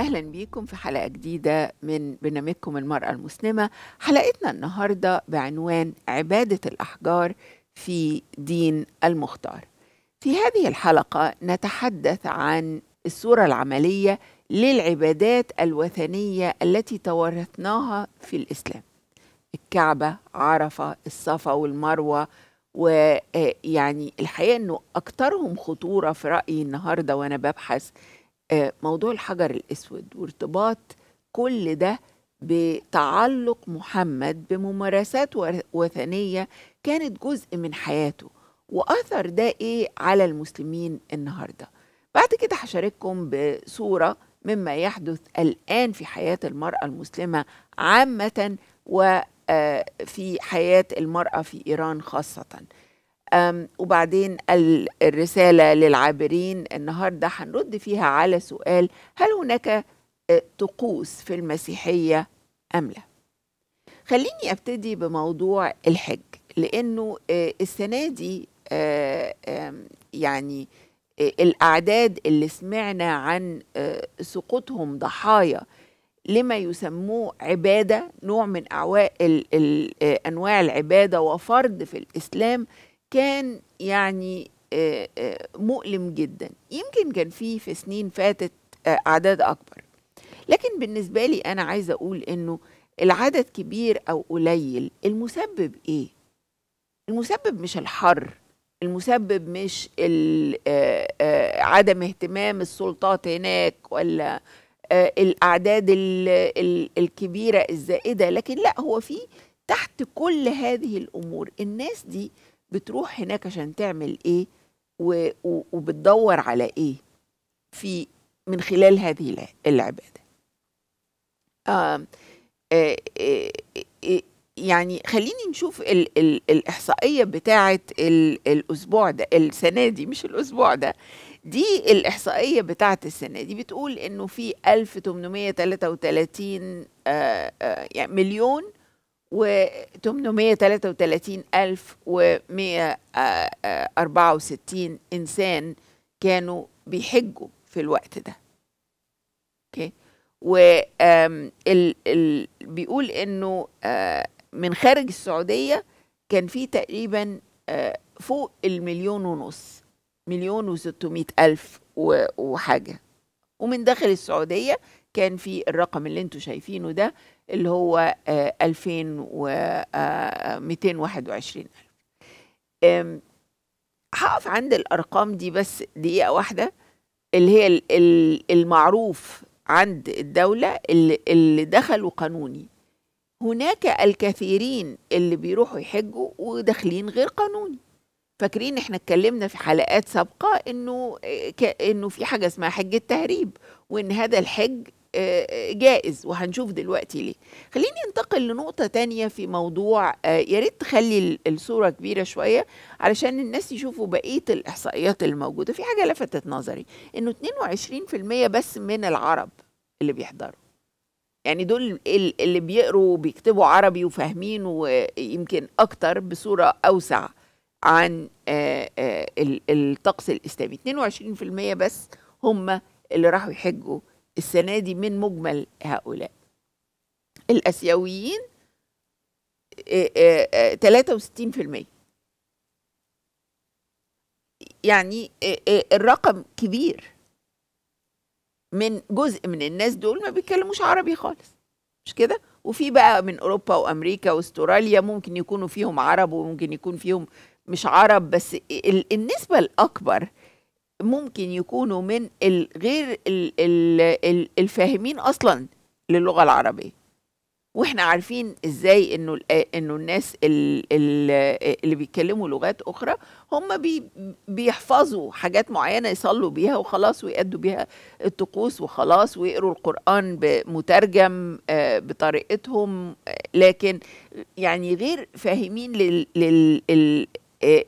أهلا بيكم في حلقة جديدة من برنامجكم المرأة المسلمة حلقتنا النهاردة بعنوان عبادة الأحجار في دين المختار في هذه الحلقة نتحدث عن الصورة العملية للعبادات الوثنية التي توارثناها في الإسلام الكعبة عرفة الصفا والمروة ويعني آه، الحقيقة أنه أكثرهم خطورة في رأيي النهاردة وأنا ببحث آه، موضوع الحجر الاسود وارتباط كل ده بتعلق محمد بممارسات وثنيه كانت جزء من حياته واثر ده ايه على المسلمين النهارده بعد كده هشارككم بصوره مما يحدث الان في حياه المراه المسلمه عامه وفي آه، حياه المراه في ايران خاصه وبعدين الرسالة للعابرين النهاردة هنرد فيها على سؤال هل هناك طقوس في المسيحية أم لا خليني أبتدي بموضوع الحج لأنه السنة دي يعني الأعداد اللي سمعنا عن سقوطهم ضحايا لما يسموه عبادة نوع من أنواع العبادة وفرض في الإسلام كان يعني مؤلم جدا يمكن كان فيه في سنين فاتت أعداد أكبر لكن بالنسبة لي أنا عايزة أقول إنه العدد كبير أو قليل المسبب إيه؟ المسبب مش الحر المسبب مش عدم اهتمام السلطات هناك ولا الأعداد الكبيرة الزائدة لكن لا هو في تحت كل هذه الأمور الناس دي بتروح هناك عشان تعمل ايه و... و... وبتدور على ايه في من خلال هذه العباده آه آه آه آه يعني خليني نشوف ال ال الإحصائية بتاعة الأسبوع ده السنة دي مش الأسبوع ده دي الإحصائية بتاعة السنة دي بتقول إنه في 1833 آه آه يعني مليون و833164 إنسان كانوا بيحجوا في الوقت ده اوكي و ال ال بيقول انه من خارج السعوديه كان في تقريبا فوق المليون ونص مليون و ألف وحاجة ومن داخل السعودية كان في الرقم اللي انتوا شايفينه ده اللي هو 2221 آه، آه، ألف هقف عند الأرقام دي بس دقيقة واحدة اللي هي المعروف عند الدولة اللي دخلوا قانوني هناك الكثيرين اللي بيروحوا يحجوا وداخلين غير قانوني فاكرين احنا اتكلمنا في حلقات سابقه انه آه، انه في حاجه اسمها حج التهريب وان هذا الحج آه، آه، جائز وهنشوف دلوقتي ليه خليني انتقل لنقطة تانية في موضوع آه، يا ريت تخلي الصورة كبيرة شوية علشان الناس يشوفوا بقية الإحصائيات الموجودة في حاجة لفتت نظري إنه 22% بس من العرب اللي بيحضروا يعني دول اللي بيقروا وبيكتبوا عربي وفاهمين ويمكن أكتر بصورة أوسع عن الطقس الإسلامي 22% بس هم اللي راحوا يحجوا السنة دي من مجمل هؤلاء الآسيويين 63% آه، آه، آه، يعني الرقم كبير من جزء من الناس دول ما بيتكلموش عربي خالص مش كده وفي بقى من اوروبا وامريكا واستراليا ممكن يكونوا فيهم عرب وممكن يكون فيهم مش عرب بس النسبه الاكبر ممكن يكونوا من غير الفاهمين اصلا للغه العربيه واحنا عارفين ازاي انه انه الناس اللي بيتكلموا لغات اخرى هم بي بيحفظوا حاجات معينه يصلوا بيها وخلاص ويأدوا بيها الطقوس وخلاص ويقروا القران مترجم آه، بطريقتهم لكن يعني غير فاهمين لل... آه،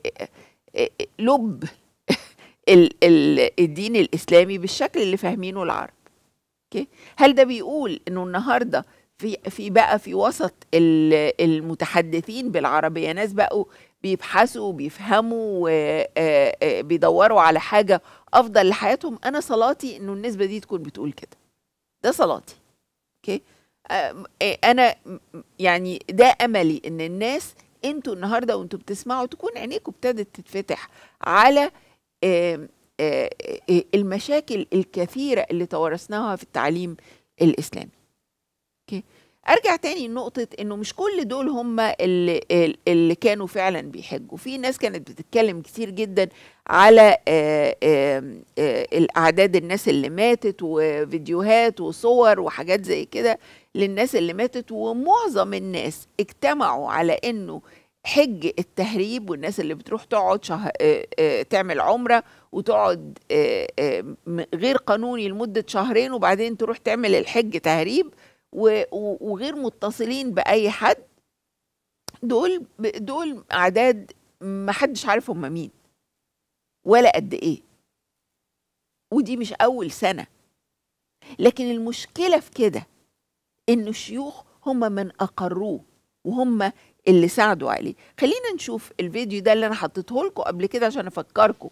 آه، لب ال ال الدين الاسلامي بالشكل اللي فاهمينه العرب اوكي هل ده بيقول انه النهارده في في بقى في وسط المتحدثين بالعربيه ناس بقوا بيبحثوا وبيفهموا آه، آه، بيدوروا على حاجه افضل لحياتهم انا صلاتي انه النسبه دي تكون بتقول كده ده صلاتي اوكي آه، انا يعني ده املي ان الناس انتوا النهارده وانتوا بتسمعوا تكون عينيكم ابتدت تتفتح على آه، آه، آه، المشاكل الكثيرة اللي توارثناها في التعليم الإسلامي أوكي؟ أرجع تاني لنقطة إنه مش كل دول هم اللي, اللي كانوا فعلا بيحجوا في ناس كانت بتتكلم كتير جدا على الأعداد الناس اللي ماتت وفيديوهات وصور وحاجات زي كده للناس اللي ماتت ومعظم الناس اجتمعوا على إنه حج التهريب والناس اللي بتروح تقعد شه... آه، آه، تعمل عمره وتقعد آه، غير قانوني لمده شهرين وبعدين تروح تعمل الحج تهريب و... وغير متصلين باي حد دول دول اعداد ما حدش عارف هم مين ولا قد ايه ودي مش اول سنه لكن المشكله في كده ان الشيوخ هم من اقروه وهم اللي ساعدوا عليه خلينا نشوف الفيديو ده اللي انا حطيته لكم قبل كده عشان افكركم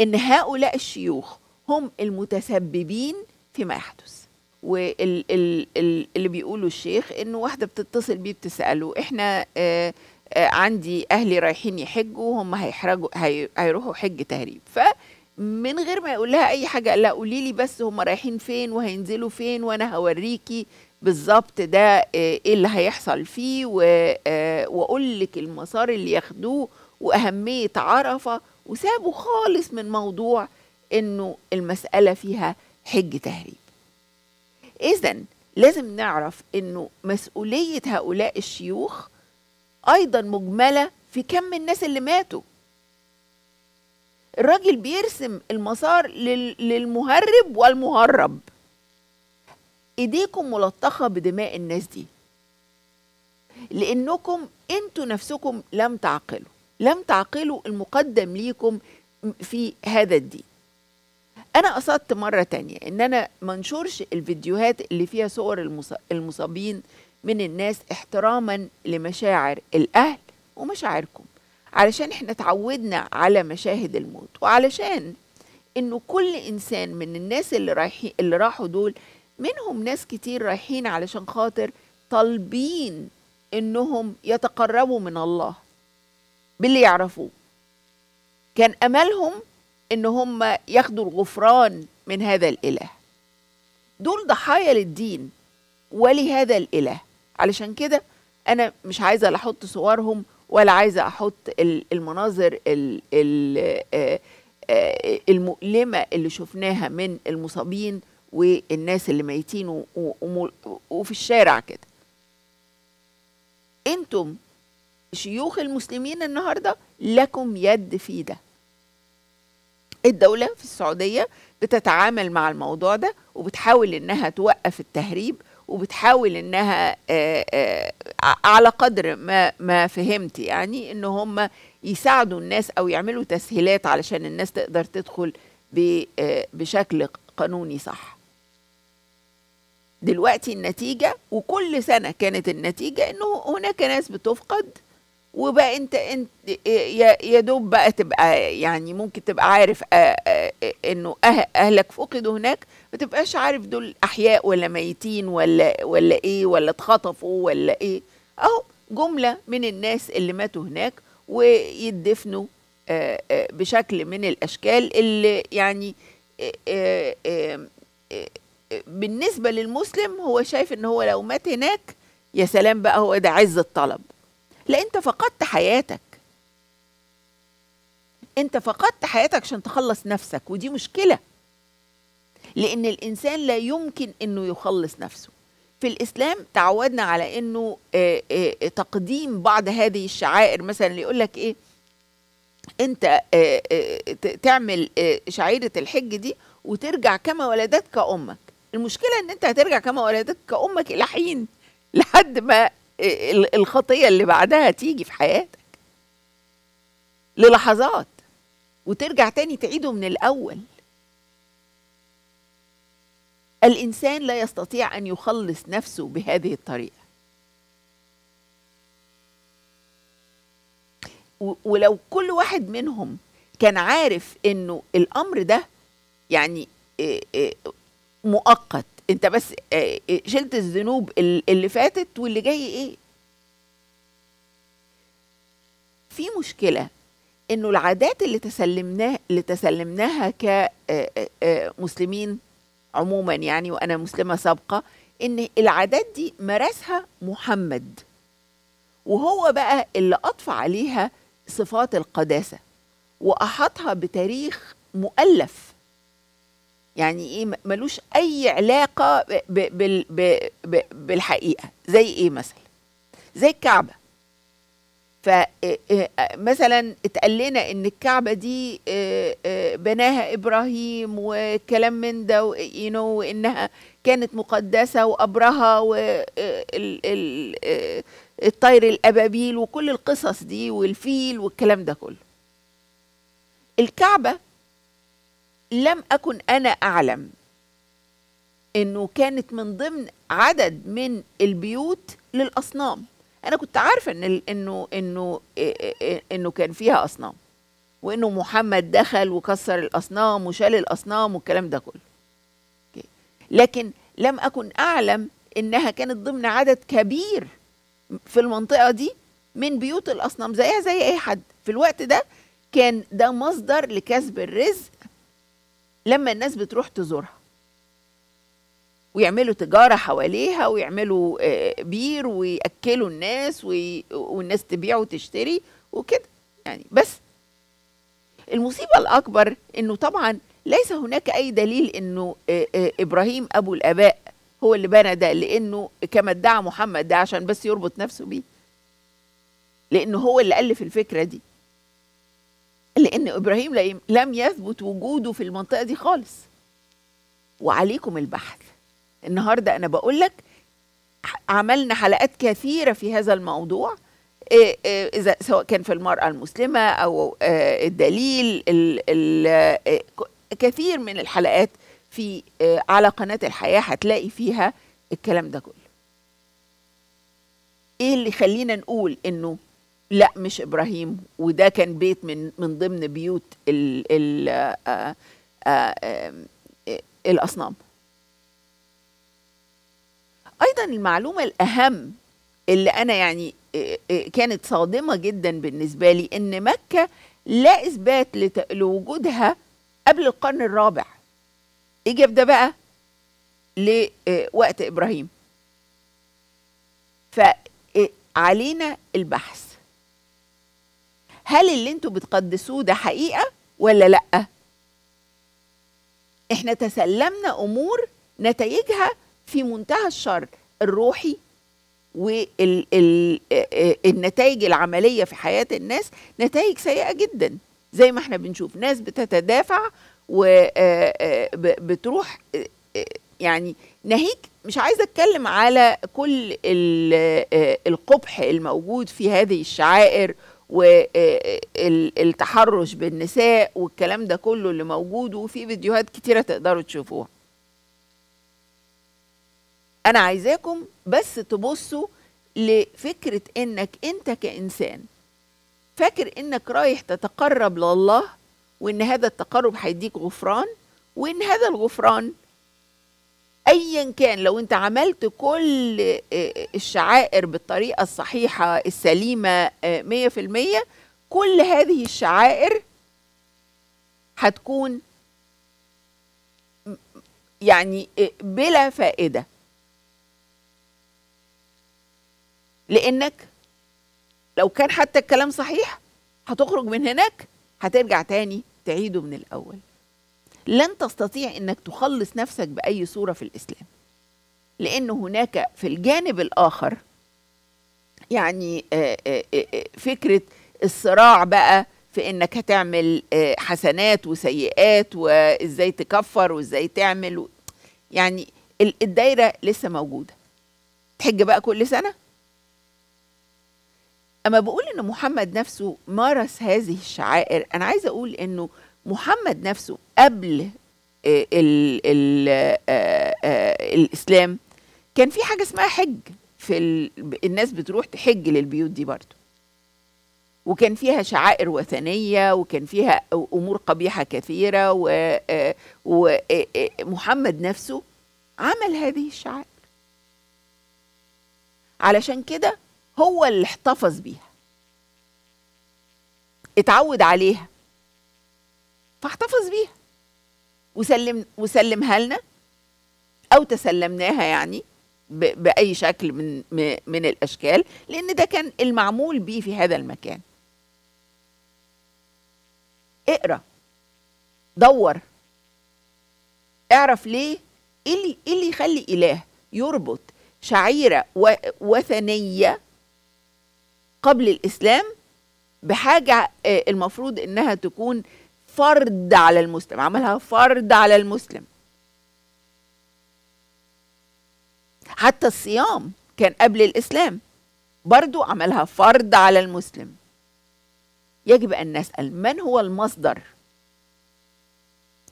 ان هؤلاء الشيوخ هم المتسببين فيما يحدث واللي بيقوله الشيخ انه واحده بتتصل بيه بتساله احنا آآ آه، آآ آه، عندي اهلي رايحين يحجوا هم هيحرجوا هي هيروحوا حج تهريب فمن غير ما يقول لها اي حاجه لا قولي لي بس هم رايحين فين وهينزلوا فين وانا هوريكي بالظبط ده آه، ايه اللي هيحصل فيه آه، واقول لك المسار اللي ياخدوه واهميه عرفه وسابوا خالص من موضوع انه المساله فيها حج تهريب اذا لازم نعرف انه مسؤوليه هؤلاء الشيوخ ايضا مجمله في كم الناس اللي ماتوا الراجل بيرسم المسار للمهرب والمهرب ايديكم ملطخه بدماء الناس دي لانكم انتوا نفسكم لم تعقلوا لم تعقلوا المقدم ليكم في هذا الدين انا قصدت مره تانية ان انا منشرش الفيديوهات اللي فيها صور المصابين من الناس احتراما لمشاعر الاهل ومشاعركم علشان احنا اتعودنا على مشاهد الموت وعلشان انه كل انسان من الناس اللي رايحين اللي راحوا دول منهم ناس كتير رايحين علشان خاطر طالبين انهم يتقربوا من الله باللي يعرفوه كان املهم ان هم ياخدوا الغفران من هذا الاله دول ضحايا للدين ولهذا الاله علشان كده انا مش عايزه لا احط صورهم ولا عايزه احط المناظر آه، آه، المؤلمه اللي شفناها من المصابين والناس اللي ميتين وفي الشارع كده انتم شيوخ المسلمين النهارده لكم يد في ده الدولة في السعودية بتتعامل مع الموضوع ده وبتحاول انها توقف التهريب وبتحاول انها آه، آه، على قدر ما ما فهمت يعني ان هم يساعدوا الناس او يعملوا تسهيلات علشان الناس تقدر تدخل آه، بشكل قانوني صح دلوقتي النتيجة وكل سنة كانت النتيجة إنه هناك ناس بتفقد وبقى انت انت يا دوب بقى تبقى يعني ممكن تبقى عارف آه، آه، انه أه-، اهلك فقدوا هناك ما تبقاش عارف دول احياء ولا ميتين ولا ولا ايه ولا اتخطفوا ولا ايه اهو جمله من الناس اللي ماتوا هناك ويدفنوا بشكل من الاشكال اللي يعني بالنسبة للمسلم هو شايف ان هو لو مات هناك يا سلام بقى هو ده عز الطلب لا انت فقدت حياتك انت فقدت حياتك عشان تخلص نفسك ودي مشكلة لان الانسان لا يمكن انه يخلص نفسه في الاسلام تعودنا على انه آه، آه، تقديم بعض هذه الشعائر مثلا اللي يقول لك ايه انت آه، تعمل شعيره الحج دي وترجع كما ولدتك امك المشكله ان انت هترجع كما ولدتك كامك الى حين لحد ما الخطيه اللي بعدها تيجي في حياتك للحظات وترجع تاني تعيده من الاول الانسان لا يستطيع ان يخلص نفسه بهذه الطريقه ولو كل واحد منهم كان عارف انه الامر ده يعني مؤقت انت بس آه، آه، شلت الذنوب اللي فاتت واللي جاي ايه في مشكله انه العادات اللي تسلمناها اللي تسلمناها كمسلمين آه، عموما يعني وانا مسلمه سابقه ان العادات دي مارسها محمد وهو بقى اللي اضفى عليها صفات القداسه واحاطها بتاريخ مؤلف يعني ايه ملوش اي علاقه بـ بـ بـ بالحقيقه زي ايه مثلا زي الكعبه فمثلا اتقال لنا ان الكعبه دي آه، آه، بناها ابراهيم وكلام من ده يو نو وانها كانت مقدسه وقبرها والطير آه، الابابيل وكل القصص دي والفيل والكلام ده كله الكعبه لم أكن أنا أعلم إنه كانت من ضمن عدد من البيوت للأصنام أنا كنت عارفة إن إنه إنه إنه كان فيها أصنام وإنه محمد دخل وكسر الأصنام وشال الأصنام والكلام ده كله لكن لم أكن أعلم إنها كانت ضمن عدد كبير في المنطقة دي من بيوت الأصنام زيها زي أي حد في الوقت ده كان ده مصدر لكسب الرزق لما الناس بتروح تزورها ويعملوا تجارة حواليها ويعملوا آه، بير ويأكلوا الناس والناس تبيع وتشتري وكده يعني بس المصيبة الأكبر إنه طبعا ليس هناك أي دليل إنه آه، آه، إبراهيم أبو الآباء هو اللي بنى ده لأنه كما ادعى محمد ده عشان بس يربط نفسه بيه لأنه هو اللي ألف الفكرة دي لأن إبراهيم لم يثبت وجوده في المنطقة دي خالص وعليكم البحث النهاردة أنا بقول لك عملنا حلقات كثيرة في هذا الموضوع إذا سواء كان في المرأة المسلمة أو آه، الدليل ال ال آه، كثير من الحلقات في آه، على قناة الحياة هتلاقي فيها الكلام ده كله ايه اللي يخلينا نقول انه لا مش ابراهيم وده كان بيت من من ضمن بيوت الـ الـ الـ آه، الـ آه، آه، الاصنام ايضا المعلومه الاهم اللي انا يعني كانت صادمه جدا بالنسبه لي ان مكه لا اثبات لوجودها قبل القرن الرابع اجاب ده بقى لوقت ابراهيم فعلينا البحث هل اللي انتوا بتقدسوه ده حقيقه ولا لا احنا تسلمنا امور نتائجها في منتهى الشر الروحي والنتائج العمليه في حياه الناس نتائج سيئه جدا زي ما احنا بنشوف ناس بتتدافع وبتروح يعني ناهيك مش عايزه اتكلم على كل القبح الموجود في هذه الشعائر والتحرش بالنساء والكلام ده كله اللي موجود وفي فيديوهات كتيرة تقدروا تشوفوها أنا عايزاكم بس تبصوا لفكرة إنك أنت كإنسان فاكر إنك رايح تتقرب لله وإن هذا التقرب هيديك غفران وإن هذا الغفران ايا كان لو انت عملت كل آه، آه، الشعائر بالطريقه الصحيحه السليمه 100% آه، كل هذه الشعائر هتكون يعني بلا فائده لانك لو كان حتى الكلام صحيح هتخرج من هناك هترجع تاني تعيده من الاول لن تستطيع انك تخلص نفسك باي صوره في الاسلام لان هناك في الجانب الاخر يعني آه، آه، آه، فكره الصراع بقى في انك هتعمل حسنات وسيئات وازاي تكفر وازاي تعمل يعني الدايره لسه موجوده تحج بقى كل سنه اما بقول ان محمد نفسه مارس هذه الشعائر انا عايزه اقول انه محمد نفسه قبل آه، ال ال آه، آه، الاسلام كان في حاجه اسمها حج في الناس بتروح تحج للبيوت دي برضه وكان فيها شعائر وثنية وكان فيها أمور قبيحة كثيرة ومحمد نفسه عمل هذه الشعائر علشان كده هو اللي احتفظ بيها اتعود عليها فاحتفظ بيها وسلم وسلمها لنا او تسلمناها يعني باي شكل من من الاشكال لان ده كان المعمول بيه في هذا المكان اقرا دور اعرف ليه ايه اللي ايه اللي يخلي اله يربط شعيره وثنيه قبل الاسلام بحاجه آه، المفروض انها تكون فرض على المسلم عملها فرض على المسلم حتى الصيام كان قبل الإسلام برضو عملها فرض على المسلم يجب أن نسأل من هو المصدر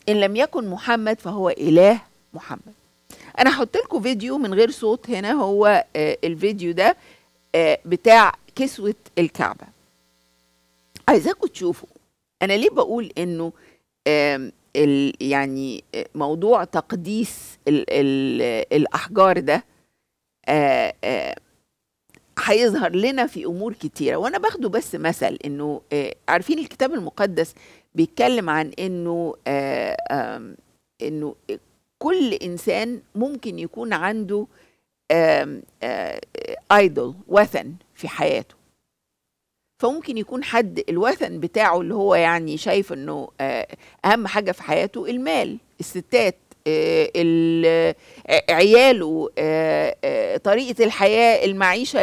إن لم يكن محمد فهو إله محمد أنا حط لكم فيديو من غير صوت هنا هو آه، الفيديو ده آه، بتاع كسوة الكعبة عايزاكم تشوفوا انا ليه بقول انه يعني موضوع تقديس الـ الـ الاحجار ده هيظهر لنا في امور كتيره وانا باخده بس مثل انه عارفين الكتاب المقدس بيتكلم عن انه انه كل انسان ممكن يكون عنده ايدول وثن في حياته فممكن يكون حد الوثن بتاعه اللي هو يعني شايف انه آه، اهم حاجه في حياته المال الستات آه، عياله آه، طريقه الحياه المعيشه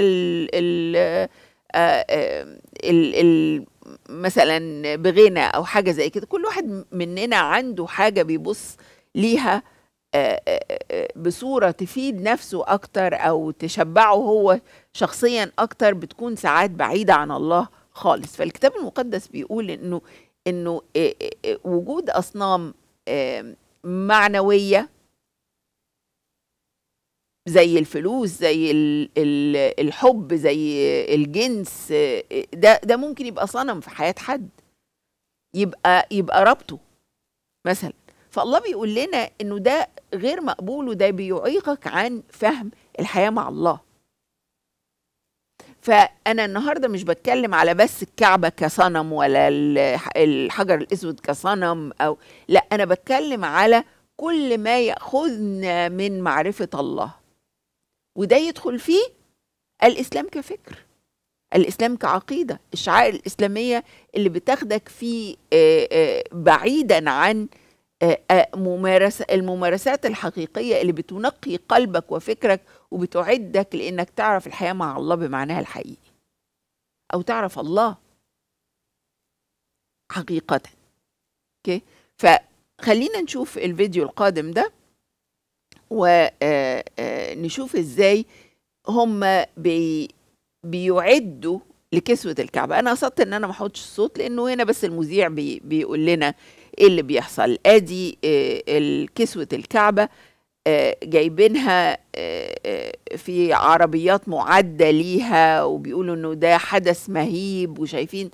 مثلا بغنى او حاجه زي كده كل واحد مننا عنده حاجه بيبص ليها بصورة تفيد نفسه أكتر أو تشبعه هو شخصيا أكتر بتكون ساعات بعيدة عن الله خالص فالكتاب المقدس بيقول إنه إنه وجود أصنام آمم، معنوية زي الفلوس زي الحب زي الجنس ده ده ممكن يبقى صنم في حياة حد يبقى يبقى ربطه مثلا فالله بيقول لنا انه ده غير مقبول وده بيعيقك عن فهم الحياه مع الله فانا النهارده مش بتكلم على بس الكعبه كصنم ولا الحجر الاسود كصنم او لا انا بتكلم على كل ما ياخذنا من معرفه الله وده يدخل فيه الاسلام كفكر الاسلام كعقيده الشعائر الاسلاميه اللي بتاخدك في آه، آه، بعيدا عن آه، آه، ممارسة الممارسات الحقيقية اللي بتنقي قلبك وفكرك وبتعدك لأنك تعرف الحياة مع الله بمعناها الحقيقي أو تعرف الله حقيقة أوكي فخلينا نشوف الفيديو القادم ده ونشوف آه، إزاي هم بي بيعدوا لكسوة الكعبة أنا قصدت إن أنا ما أحطش الصوت لأنه هنا بس المذيع بي بيقول لنا ايه اللي بيحصل ادي آه، كسوه الكعبه آه، جايبينها آه، في عربيات معدة ليها وبيقولوا انه ده حدث مهيب وشايفين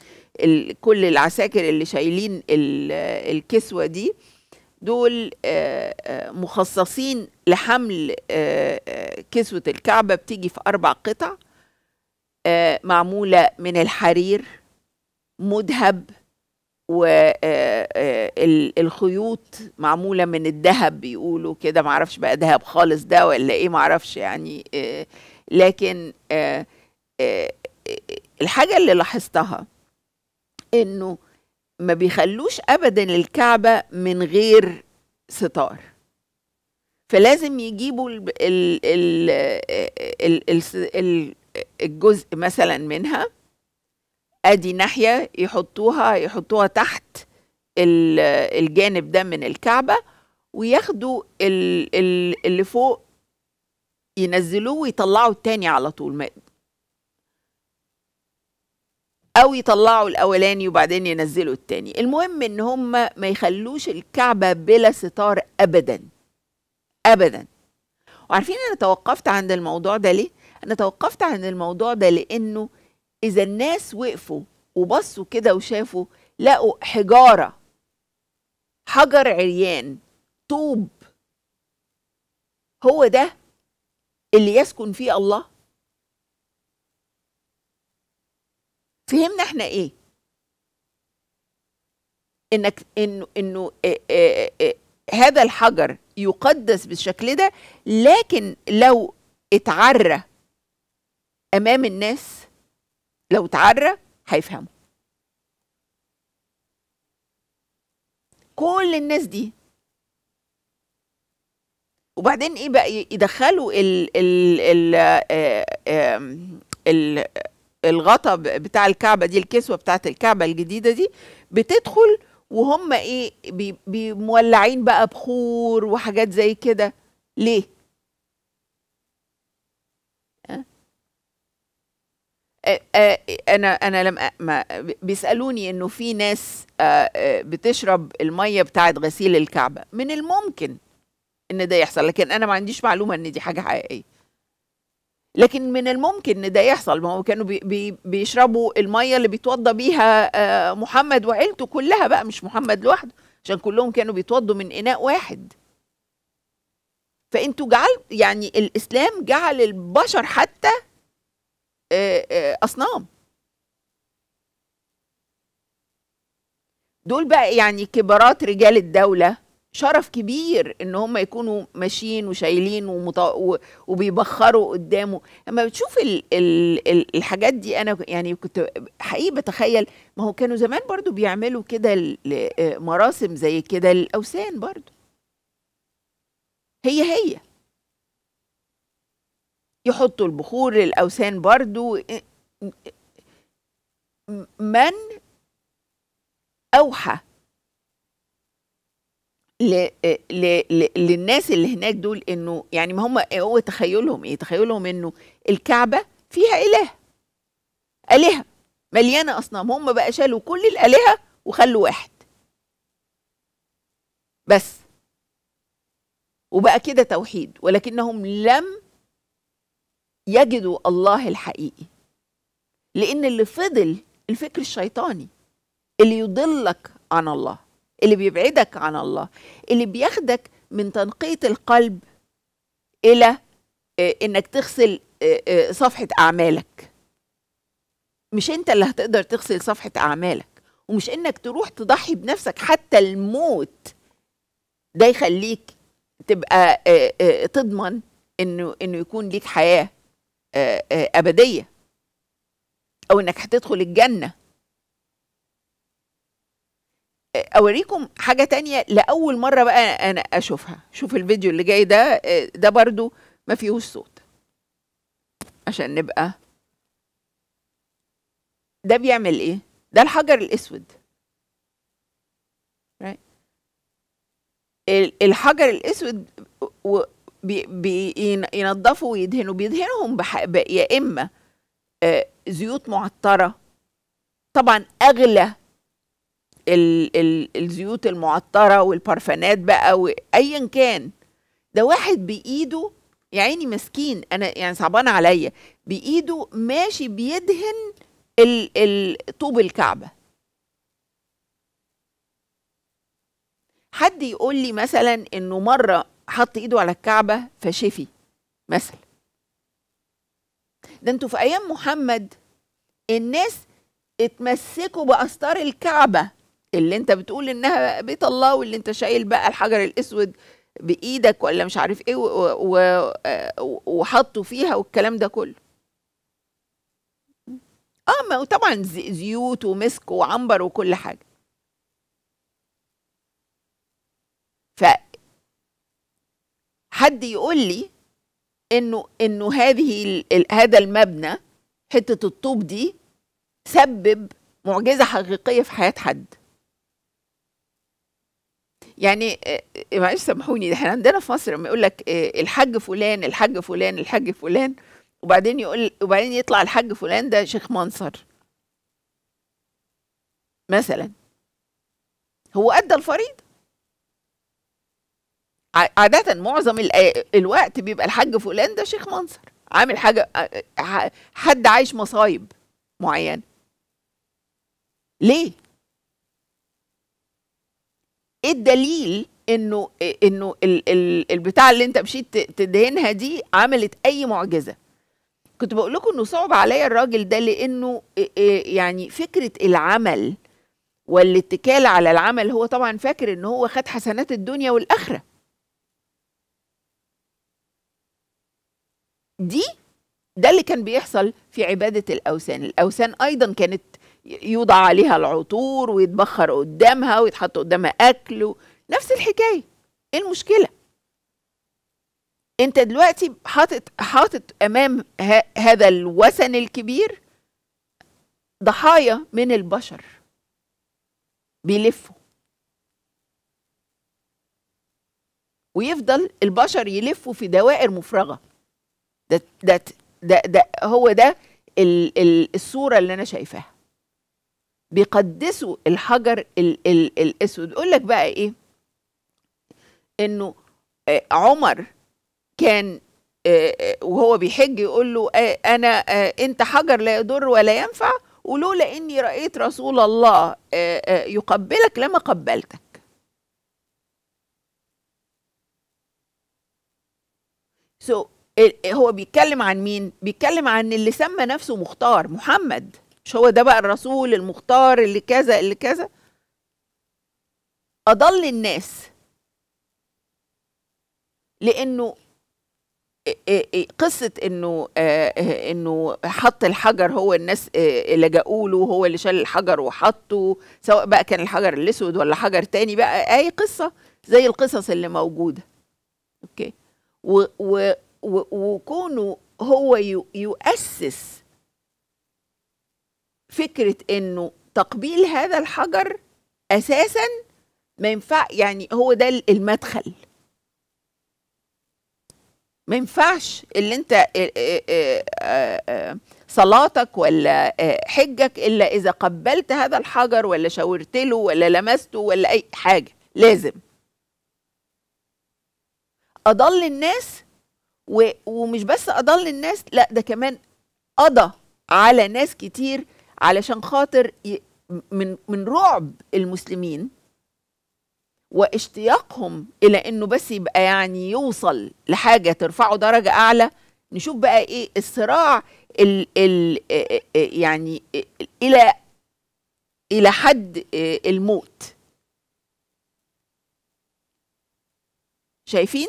كل العساكر اللي شايلين الكسوة دي دول مخصصين لحمل كسوة الكعبة بتيجي في أربع قطع معمولة من الحرير مذهب والخيوط آه، آه، معمولة من الذهب بيقولوا كده معرفش بقى ذهب خالص ده ولا ايه معرفش يعني آه، لكن الحاجة اللي لاحظتها انه ما بيخلوش ابدا الكعبة من غير ستار فلازم يجيبوا ال ال ال ال الجزء مثلا منها ادي ناحيه يحطوها يحطوها تحت الجانب ده من الكعبه وياخدوا اللي فوق ينزلوه ويطلعوا التاني على طول او يطلعوا الاولاني وبعدين ينزلوا التاني المهم ان هم ما يخلوش الكعبه بلا ستار ابدا ابدا وعارفين انا توقفت عند الموضوع ده ليه انا توقفت عند الموضوع ده لانه اذا الناس وقفوا وبصوا كده وشافوا لقوا حجاره حجر عريان طوب هو ده اللي يسكن فيه الله فهمنا احنا ايه انك انه انه هذا الحجر يقدس بالشكل ده لكن لو اتعرى امام الناس لو اتعرى هيفهمه كل الناس دي وبعدين ايه بقى يدخلوا ال ال ال, آه، آه، ال الغطا بتاع الكعبه دي الكسوه بتاعه الكعبه الجديده دي بتدخل وهم ايه بي بي مولعين بقى بخور وحاجات زي كده ليه آه، آه، انا انا ما بيسالوني انه في ناس آه، بتشرب الميه بتاعه غسيل الكعبه من الممكن ان ده يحصل لكن انا ما عنديش معلومه ان دي حاجه حقيقيه لكن من الممكن ان ده يحصل ما هو كانوا بي بي بيشربوا الميه اللي بيتوضى بيها محمد وعيلته كلها بقى مش محمد لوحده عشان كلهم كانوا بيتوضوا من اناء واحد فانتوا جعل يعني الاسلام جعل البشر حتى آه، آه، اصنام دول بقى يعني كبارات رجال الدوله شرف كبير ان هم يكونوا ماشيين وشايلين ومط... وبيبخروا قدامه لما بتشوف ال... ال... الحاجات دي انا يعني كنت حقيقي بتخيل ما هو كانوا زمان برضو بيعملوا كده آه، مراسم زي كده للاوثان برضو هي هي يحطوا البخور للأوثان برضو من أوحى ل... ل... ل... للناس اللي هناك دول انه يعني ما هم هو تخيلهم ايه تخيلهم انه الكعبه فيها اله الهه مليانه اصنام هم بقى شالوا كل الالهه وخلوا واحد بس وبقى كده توحيد ولكنهم لم يجدوا الله الحقيقي لان اللي فضل الفكر الشيطاني اللي يضلك عن الله اللي بيبعدك عن الله اللي بياخدك من تنقية القلب إلى آه، إنك تغسل آه، آه، صفحة أعمالك مش أنت اللي هتقدر تغسل صفحة أعمالك ومش إنك تروح تضحي بنفسك حتى الموت ده يخليك تبقى تضمن إنه إنه يكون ليك حياة آه، آه، أبدية أو إنك هتدخل الجنة آه، أوريكم حاجة تانية لأول مرة بقى أنا أشوفها شوف الفيديو اللي جاي ده ده برضو ما فيهوش صوت عشان نبقى ده بيعمل إيه؟ ده الحجر الأسود الحجر الأسود بينضفوا ويدهنوا بيدهنهم يا اما آه، زيوت معطره طبعا اغلى الـ الـ الزيوت المعطره والبارفانات بقى وايا كان ده واحد بايده يا عيني مسكين انا يعني صعبان عليا بايده ماشي بيدهن طوب الكعبه حد يقول لي مثلا انه مره حط ايده على الكعبه فشفي مثلا ده انتوا في ايام محمد الناس اتمسكوا باستار الكعبه اللي انت بتقول انها بيت الله واللي انت شايل بقى الحجر الاسود بايدك ولا مش عارف ايه وحطوا فيها والكلام ده كله اه ما طبعا زيوت ومسك وعنبر وكل حاجه ف حد يقول لي انه انه هذه هذا المبنى حته الطوب دي سبب معجزه حقيقيه في حياه حد يعني آه، معلش سامحوني ده احنا عندنا في مصر لما يقول لك آه، الحاج فلان الحاج فلان الحاج فلان وبعدين يقول وبعدين يطلع الحاج فلان ده شيخ منصر مثلا هو ادى الفريضه عادة معظم آه، الوقت بيبقى الحاج فلان ده شيخ منصر عامل حاجة آه، آه، حد عايش مصايب معينة ليه؟ ايه الدليل انه انه البتاع اللي انت مشيت تدهنها دي عملت اي معجزه كنت بقول لكم انه صعب عليا الراجل ده لانه يعني فكره العمل والاتكال على العمل هو طبعا فاكر ان هو خد حسنات الدنيا والاخره دي ده اللي كان بيحصل في عبادة الأوثان الأوثان أيضا كانت يوضع عليها العطور ويتبخر قدامها ويتحط قدامها أكل و... نفس الحكاية إيه المشكلة أنت دلوقتي حاطط حاطط أمام ه... هذا الوثن الكبير ضحايا من البشر بيلفوا ويفضل البشر يلفوا في دوائر مفرغه ده ده ده, هو ده ال ال الصوره اللي انا شايفاها بيقدسوا الحجر ال ال الاسود اقول لك بقى ايه انه آه، عمر كان آه، آه، وهو بيحج يقول له انا انت حجر لا يضر ولا ينفع ولولا اني رايت رسول الله يقبلك لما قبلتك so هو بيتكلم عن مين بيتكلم عن اللي سمى نفسه مختار محمد مش هو ده بقى الرسول المختار اللي كذا اللي كذا اضل الناس لانه قصه انه آه، انه حط الحجر هو الناس آه، لجأوا له هو اللي شال الحجر وحطه سواء بقى كان الحجر الاسود ولا حجر تاني بقى اي قصه زي القصص اللي موجوده اوكي و, و وكونه هو يؤسس فكره انه تقبيل هذا الحجر اساسا ما ينفع يعني هو ده المدخل ما ينفعش اللي انت آه، آه، آه، صلاتك ولا حجك الا اذا قبلت هذا الحجر ولا شاورت له ولا لمسته ولا اي حاجه لازم اضل الناس و... ومش بس اضل الناس لا ده كمان قضى على ناس كتير علشان خاطر ي... من من رعب المسلمين واشتياقهم الى انه بس يبقى يعني يوصل لحاجه ترفعه درجه اعلى نشوف بقى ايه الصراع ال ال يعني الى الى حد الموت شايفين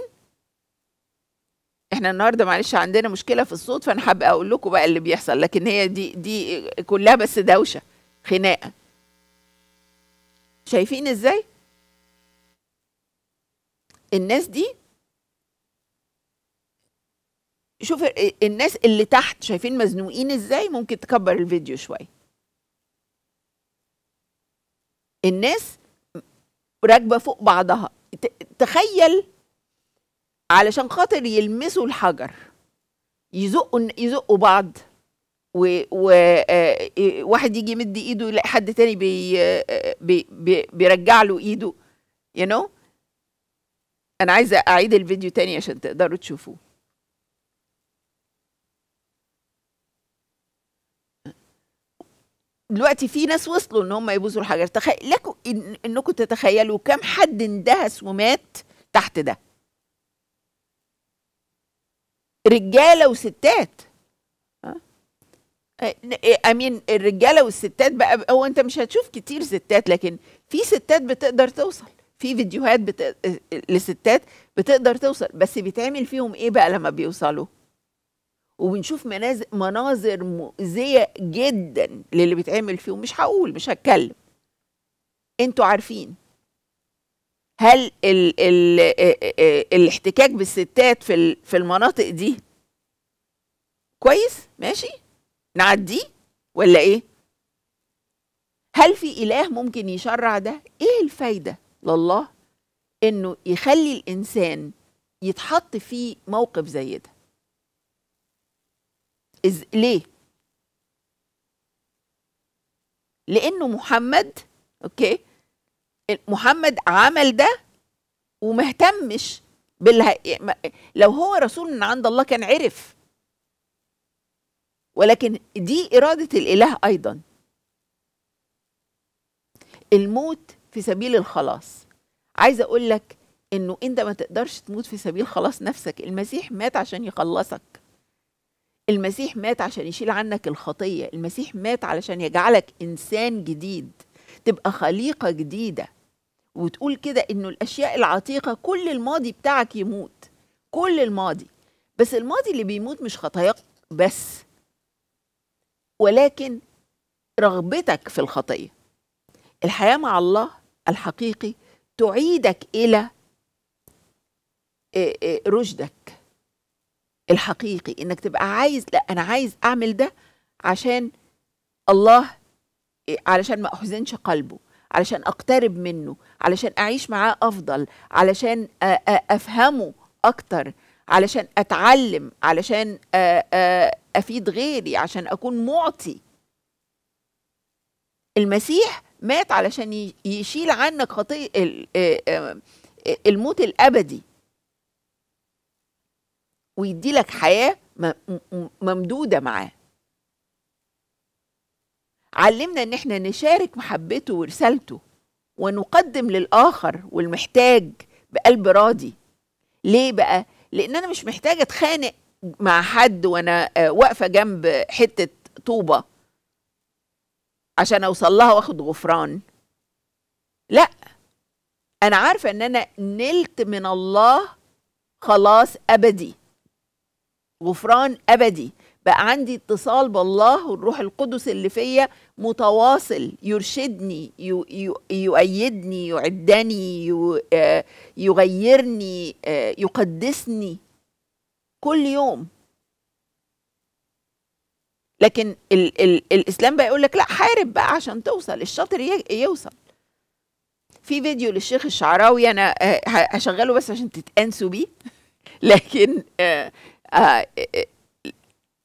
احنا النهارده معلش عندنا مشكله في الصوت فانا حابه اقول لكم بقى اللي بيحصل لكن هي دي دي كلها بس دوشه خناقه شايفين ازاي الناس دي شوف الناس اللي تحت شايفين مزنوقين ازاي ممكن تكبر الفيديو شويه الناس راكبه فوق بعضها تخيل علشان خاطر يلمسوا الحجر يزقوا يزقوا بعض وواحد آه، يجي يمد ايده يلاقي حد تاني بي آه، بي بي بيرجع له ايده يو you know? انا عايزه اعيد الفيديو تاني عشان تقدروا تشوفوه دلوقتي في ناس وصلوا ان هم يبوسوا الحجر تخيل لكم انكم تتخيلوا كم حد اندهس ومات تحت ده رجاله وستات امين آه. آه، آه، الرجاله والستات بقى هو انت مش هتشوف كتير ستات لكن في ستات بتقدر توصل في فيديوهات بت... لستات بتقدر توصل بس بيتعمل فيهم ايه بقى لما بيوصلوا وبنشوف مناز... مناظر مؤذيه جدا للي بيتعمل فيهم مش هقول مش هتكلم انتوا عارفين هل ال ال الاحتكاك بالستات في في المناطق دي كويس ماشي نعديه ولا ايه هل في اله ممكن يشرع ده ايه الفايده لله انه يخلي الانسان يتحط في موقف زي ده إز... ليه لانه محمد اوكي محمد عمل ده ومهتمش بالله لو هو رسول من عند الله كان عرف ولكن دي إرادة الإله أيضا الموت في سبيل الخلاص عايز أقول لك إنه أنت ما تقدرش تموت في سبيل خلاص نفسك المسيح مات عشان يخلصك المسيح مات عشان يشيل عنك الخطية المسيح مات علشان يجعلك إنسان جديد تبقى خليقة جديدة وتقول كده انه الاشياء العتيقه كل الماضي بتاعك يموت كل الماضي بس الماضي اللي بيموت مش خطاياك بس ولكن رغبتك في الخطيه الحياه مع الله الحقيقي تعيدك الى رشدك الحقيقي انك تبقى عايز لا انا عايز اعمل ده عشان الله علشان ما احزنش قلبه علشان اقترب منه علشان اعيش معاه افضل علشان آه، آه، افهمه اكتر علشان اتعلم علشان آه، افيد غيري عشان اكون معطي المسيح مات علشان يشيل عنك خطيه الموت الابدي ويديلك حياه ممدوده معاه علمنا ان احنا نشارك محبته ورسالته ونقدم للاخر والمحتاج بقلب راضي ليه بقى لان انا مش محتاجه اتخانق مع حد وانا آه، واقفه جنب حته طوبه عشان اوصل لها واخد غفران لا انا عارفه ان انا نلت من الله خلاص ابدي غفران ابدي بقى عندي اتصال بالله والروح القدس اللي فيا متواصل يرشدني يؤيدني يعدني آه، يغيرني آه، يقدسني كل يوم لكن ال ال الاسلام بقى يقول لك لا حارب بقى عشان توصل الشاطر يوصل في فيديو للشيخ الشعراوي انا آه، هشغله بس عشان تتانسوا بيه لكن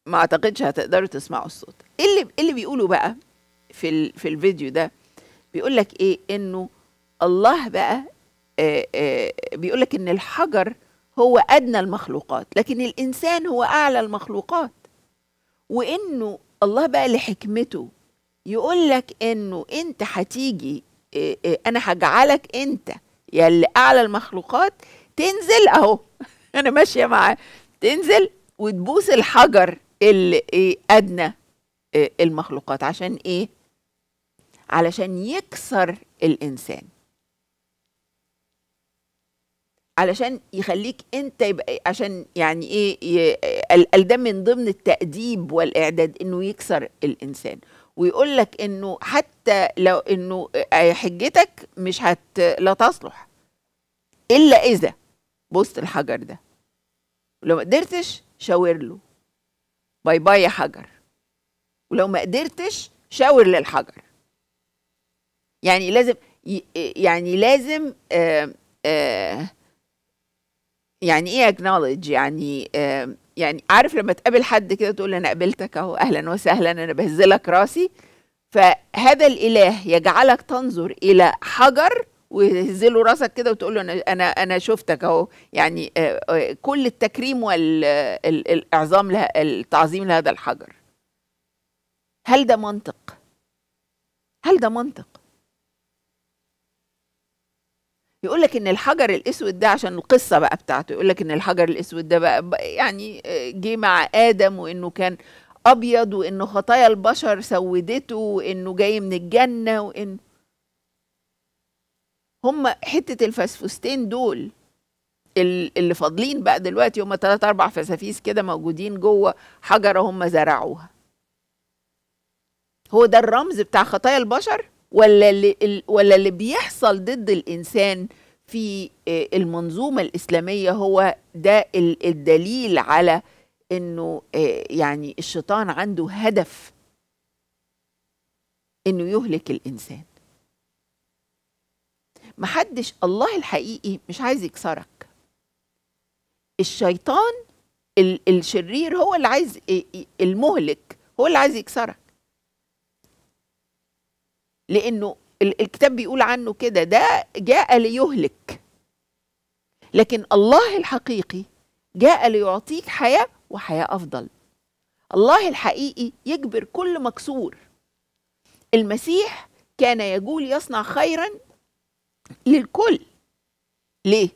ما اعتقدش هتقدروا تسمعوا الصوت إيه اللي إيه اللي بيقولوا بقى في ال... في الفيديو ده بيقول لك ايه انه الله بقى آه، آه، بيقول لك ان الحجر هو ادنى المخلوقات لكن الانسان هو اعلى المخلوقات وانه الله بقى لحكمته يقول لك انه انت هتيجي آه، انا هجعلك انت يا اللي اعلى المخلوقات تنزل اهو انا ماشيه معاه تنزل وتبوس الحجر اللي ايه ادنى إيه المخلوقات عشان ايه علشان يكسر الانسان علشان يخليك انت يبقى إيه، عشان يعني ايه ده من ضمن التأديب والإعداد انه يكسر الإنسان ويقول لك انه حتى لو انه آه، حجتك مش هت لا تصلح الا اذا بص الحجر ده لو ما قدرتش شاور له باي باي يا حجر ولو ما قدرتش شاور للحجر يعني لازم يعني لازم آه، آه، يعني ايه اكنولج يعني آه، يعني عارف لما تقابل حد كده تقول انا قابلتك اهو اهلا وسهلا انا بهزلك راسي فهذا الاله يجعلك تنظر الى حجر له راسك كده وتقول له انا انا شفتك اهو يعني آه، آه، كل التكريم والاعظام التعظيم لهذا الحجر هل ده منطق هل ده منطق يقول لك ان الحجر الاسود ده عشان القصه بقى بتاعته يقول لك ان الحجر الاسود ده بقى يعني آه، جه مع ادم وانه كان ابيض وانه خطايا البشر سودته وانه جاي من الجنه وانه هم حته الفسفستين دول اللي فاضلين بقى دلوقتي هم ثلاث اربع فسافيس كده موجودين جوه حجره هم زرعوها هو ده الرمز بتاع خطايا البشر ولا اللي ولا اللي بيحصل ضد الانسان في آه، المنظومه الاسلاميه هو ده الدليل على انه آه، يعني الشيطان عنده هدف انه يهلك الانسان محدش الله الحقيقي مش عايز يكسرك الشيطان الشرير هو اللي عايز المهلك هو اللي عايز يكسرك لانه الكتاب بيقول عنه كده ده جاء ليهلك لكن الله الحقيقي جاء ليعطيك حياه وحياه افضل الله الحقيقي يجبر كل مكسور المسيح كان يجول يصنع خيرا للكل ليه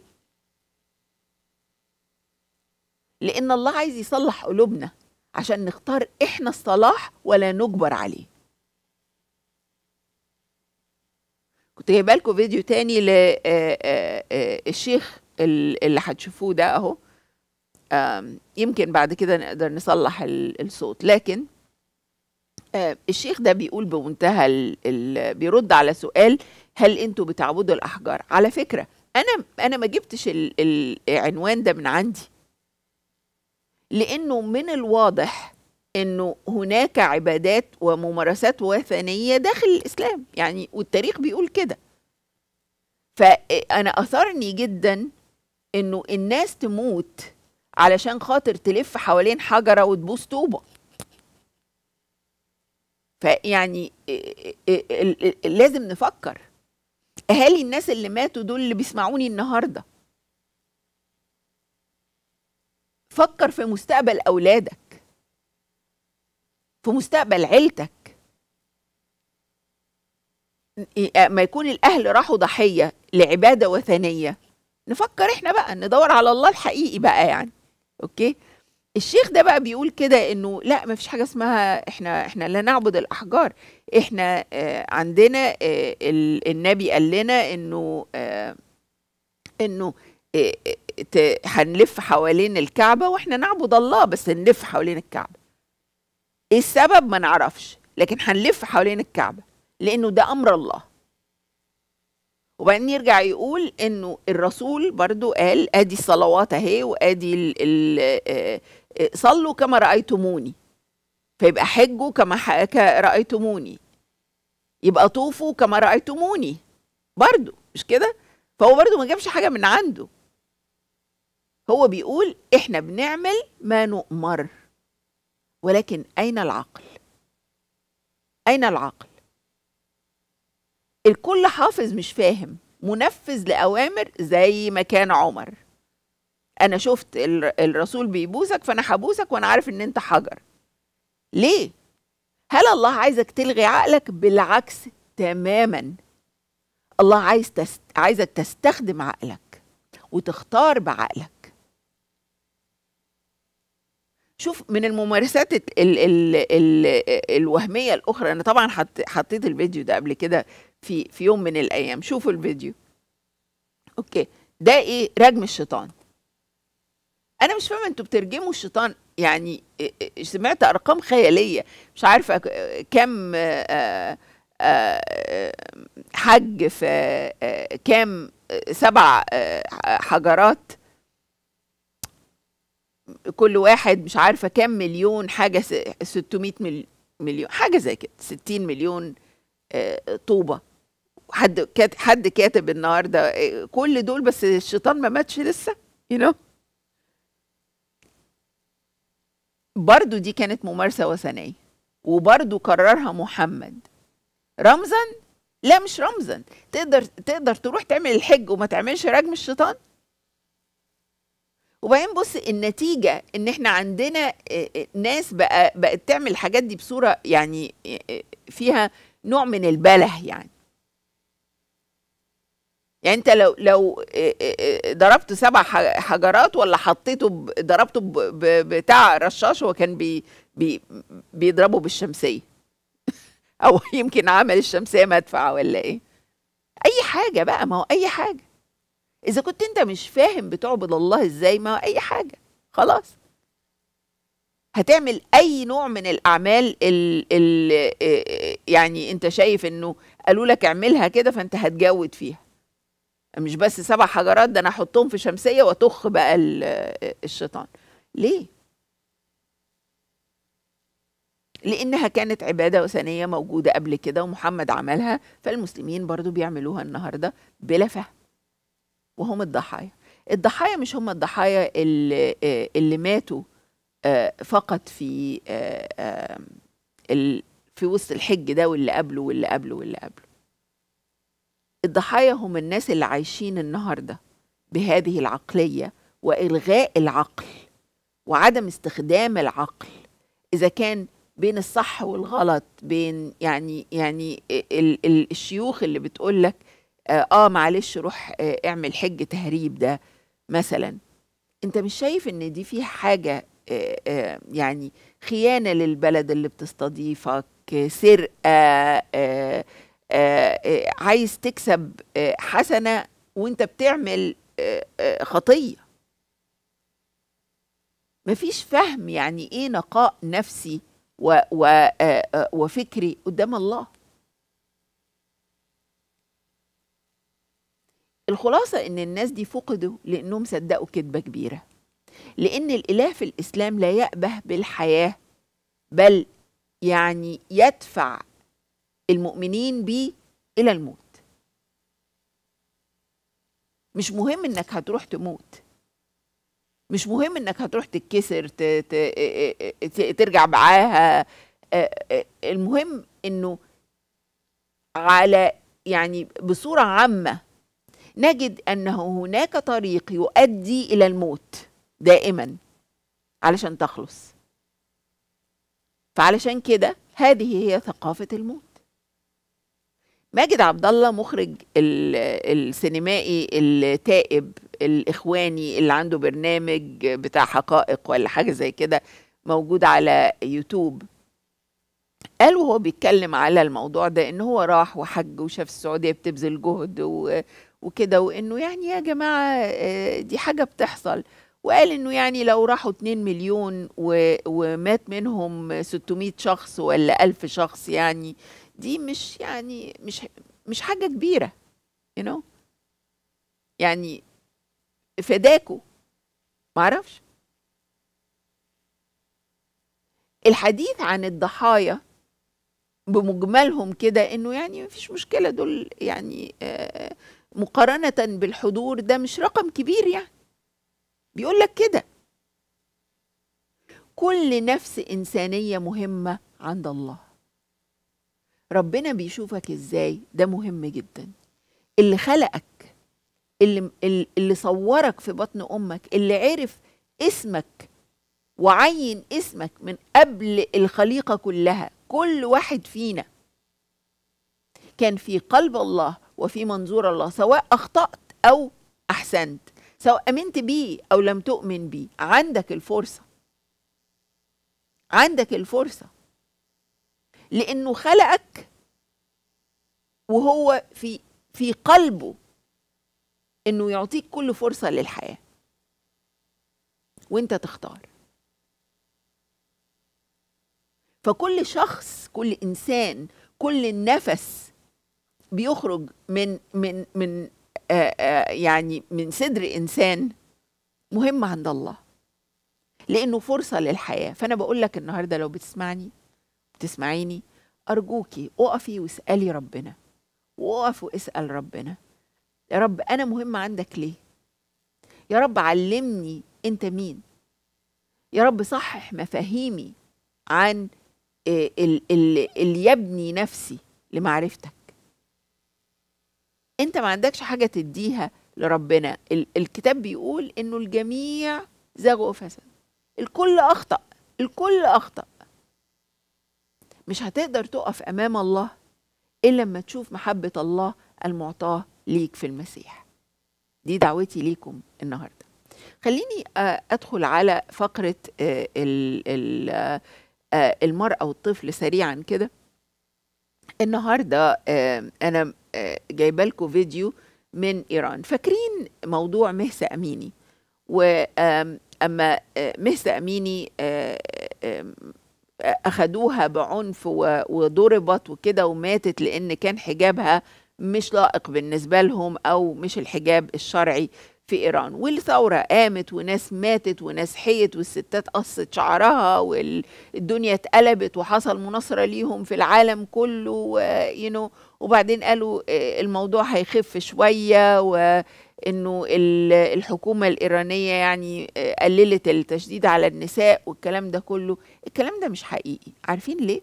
لان الله عايز يصلح قلوبنا عشان نختار احنا الصلاح ولا نجبر عليه كنت جايبه لكم فيديو تاني للشيخ آه، آه، آه، اللي هتشوفوه ده اهو يمكن بعد كده نقدر نصلح الصوت لكن الشيخ ده بيقول بمنتهى بيرد على سؤال هل انتوا بتعبدوا الاحجار على فكره انا انا ما جبتش العنوان ده من عندي لانه من الواضح انه هناك عبادات وممارسات وثنيه داخل الاسلام يعني والتاريخ بيقول كده فانا اثرني جدا انه الناس تموت علشان خاطر تلف حوالين حجره وتبوس طوبه فيعني لازم نفكر اهالي الناس اللي ماتوا دول اللي بيسمعوني النهارده فكر في مستقبل اولادك في مستقبل عيلتك آه، ما يكون الاهل راحوا ضحيه لعباده وثنيه نفكر احنا بقى ندور على الله الحقيقي بقى يعني اوكي الشيخ ده بقى بيقول كده انه لا ما فيش حاجه اسمها احنا احنا لا نعبد الاحجار احنا آه عندنا آه النبي قال لنا انه آه انه آه, آه، هنلف حوالين الكعبه واحنا نعبد الله بس نلف حوالين الكعبه ايه السبب ما نعرفش لكن هنلف حوالين الكعبه لانه ده امر الله وبعدين يرجع يقول انه الرسول برضو قال ادي الصلوات اهي وادي ال ال آه، صلوا كما رأيتموني فيبقى حجوا كما رأيتموني يبقى طوفوا كما رأيتموني برضو مش كده فهو برضو ما جابش حاجة من عنده هو بيقول احنا بنعمل ما نؤمر ولكن أين العقل أين العقل الكل حافظ مش فاهم منفذ لأوامر زي ما كان عمر انا شفت الرسول بيبوسك فانا حبوسك وانا عارف ان انت حجر ليه هل الله عايزك تلغي عقلك بالعكس تماما الله عايز تست... عايزك تستخدم عقلك وتختار بعقلك شوف من الممارسات ال... ال... ال... الوهميه الاخرى انا طبعا حط... حطيت الفيديو ده قبل كده في في يوم من الايام شوفوا الفيديو اوكي ده ايه رجم الشيطان انا مش فاهمه انتوا بترجموا الشيطان يعني سمعت ارقام خياليه مش عارفه كم حج في كام سبع حجرات كل واحد مش عارفه كام مليون حاجه 600 مليون حاجه زي كده 60 مليون طوبه حد حد كاتب النهارده كل دول بس الشيطان ما ماتش لسه يو you know? برضو دي كانت ممارسة وثنية وبرضو كررها محمد رمزا لا مش رمزا تقدر تقدر تروح تعمل الحج وما تعملش رجم الشيطان وبعدين بص النتيجة ان احنا عندنا آه، آه، ناس بقى بقت تعمل الحاجات دي بصورة يعني آه، فيها نوع من البله يعني يعني انت لو لو آه، آه، آه، ضربت سبع حجرات ولا حطيته ضربته بتاع رشاش هو كان بي بي بيضربه بالشمسيه او يمكن عمل الشمسيه مدفع ولا ايه اي حاجه بقى ما هو اي حاجه اذا كنت انت مش فاهم بتعبد الله ازاي ما هو اي حاجه خلاص هتعمل اي نوع من الاعمال ال ال يعني انت شايف انه قالوا لك اعملها كده فانت هتجود فيها مش بس سبع حجرات ده انا احطهم في شمسيه واطخ بقى الشيطان ليه لانها كانت عباده وثنيه موجوده قبل كده ومحمد عملها فالمسلمين برضو بيعملوها النهارده بلا فهم وهم الضحايا الضحايا مش هم الضحايا اللي, اللي ماتوا آه، فقط في آه، في وسط الحج ده واللي قبله واللي قبله واللي قبله الضحايا هم الناس اللي عايشين النهارده بهذه العقليه والغاء العقل وعدم استخدام العقل اذا كان بين الصح والغلط بين يعني يعني ال ال الشيوخ اللي بتقول لك اه, آه، معلش روح آه اعمل حج تهريب ده مثلا انت مش شايف ان دي فيها حاجه آه آه يعني خيانه للبلد اللي بتستضيفك سرقه آه، آه، آه، عايز تكسب آه، حسنه وانت بتعمل خطيه مفيش فهم يعني ايه نقاء نفسي و و وفكري قدام الله الخلاصه ان الناس دي فقدوا لانهم صدقوا كذبه كبيره لان الاله في الاسلام لا يأبه بالحياه بل يعني يدفع المؤمنين بيه إلى الموت مش مهم إنك هتروح تموت مش مهم إنك هتروح تتكسر ترجع معاها المهم إنه على يعني بصورة عامة نجد أنه هناك طريق يؤدي إلى الموت دائما علشان تخلص فعلشان كده هذه هي ثقافة الموت ماجد عبد الله مخرج السينمائي التائب الاخواني اللي عنده برنامج بتاع حقائق ولا حاجه زي كده موجود على يوتيوب قال وهو بيتكلم على الموضوع ده ان هو راح وحج وشاف السعوديه بتبذل جهد وكده وانه يعني يا جماعه آه، دي حاجه بتحصل وقال انه يعني لو راحوا 2 مليون ومات منهم 600 شخص ولا 1000 شخص يعني آه دي مش يعني مش مش حاجه كبيره you know يعني فداكوا معرفش الحديث عن الضحايا بمجملهم كده انه يعني ما فيش مشكله دول يعني آه، مقارنه بالحضور ده مش رقم كبير يعني بيقول لك كده كل نفس انسانيه مهمه عند الله ربنا بيشوفك ازاي ده مهم جدا اللي خلقك اللي اللي صورك في بطن امك اللي عرف اسمك وعين اسمك من قبل الخليقه كلها كل واحد فينا كان في قلب الله وفي منظور الله سواء اخطات او احسنت سواء امنت بيه او لم تؤمن بيه عندك الفرصه عندك الفرصه لأنه خلقك وهو في في قلبه إنه يعطيك كل فرصة للحياة وأنت تختار فكل شخص كل إنسان كل نفس بيخرج من من من آآ آه، آآ آه، يعني من صدر إنسان مهم عند الله لأنه فرصة للحياة فأنا بقول لك النهاردة لو بتسمعني بتسمعيني أرجوكي أقفي واسألي ربنا وأقف واسأل ربنا يا رب أنا مهم عندك ليه يا رب علمني أنت مين يا رب صحح مفاهيمي عن آه، اللي يبني نفسي لمعرفتك انت ما عندكش حاجه تديها لربنا الكتاب بيقول انه الجميع زاغوا فسد الكل اخطا الكل اخطا مش هتقدر تقف امام الله الا لما تشوف محبه الله المعطاه ليك في المسيح دي دعوتي ليكم النهارده خليني آه، ادخل على فقره آه، آه، المراه والطفل سريعا كده النهارده انا جايبه لكم فيديو من ايران فاكرين موضوع مهسه اميني واما مهسه اميني اخدوها بعنف وضربت وكده وماتت لان كان حجابها مش لائق بالنسبه لهم او مش الحجاب الشرعي في ايران والثوره قامت وناس ماتت وناس حيت والستات قصت شعرها والدنيا اتقلبت وحصل مناصره ليهم في العالم كله يو وبعدين قالوا آه، الموضوع هيخف شويه وانه الحكومه الايرانيه يعني آه، قللت التشديد على النساء والكلام ده كله الكلام ده مش حقيقي عارفين ليه